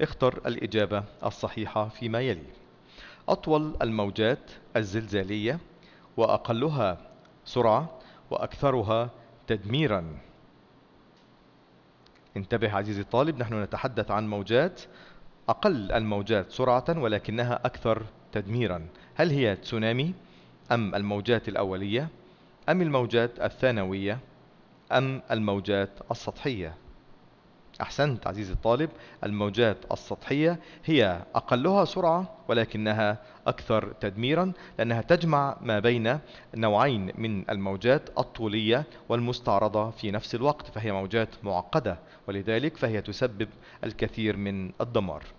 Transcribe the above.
اختر الإجابة الصحيحة فيما يلي أطول الموجات الزلزالية وأقلها سرعة وأكثرها تدميرا انتبه عزيزي الطالب نحن نتحدث عن موجات أقل الموجات سرعة ولكنها أكثر تدميرا هل هي تسونامي أم الموجات الأولية أم الموجات الثانوية أم الموجات السطحية أحسنت عزيزي الطالب الموجات السطحية هي أقلها سرعة ولكنها أكثر تدميرا لأنها تجمع ما بين نوعين من الموجات الطولية والمستعرضة في نفس الوقت فهي موجات معقدة ولذلك فهي تسبب الكثير من الدمار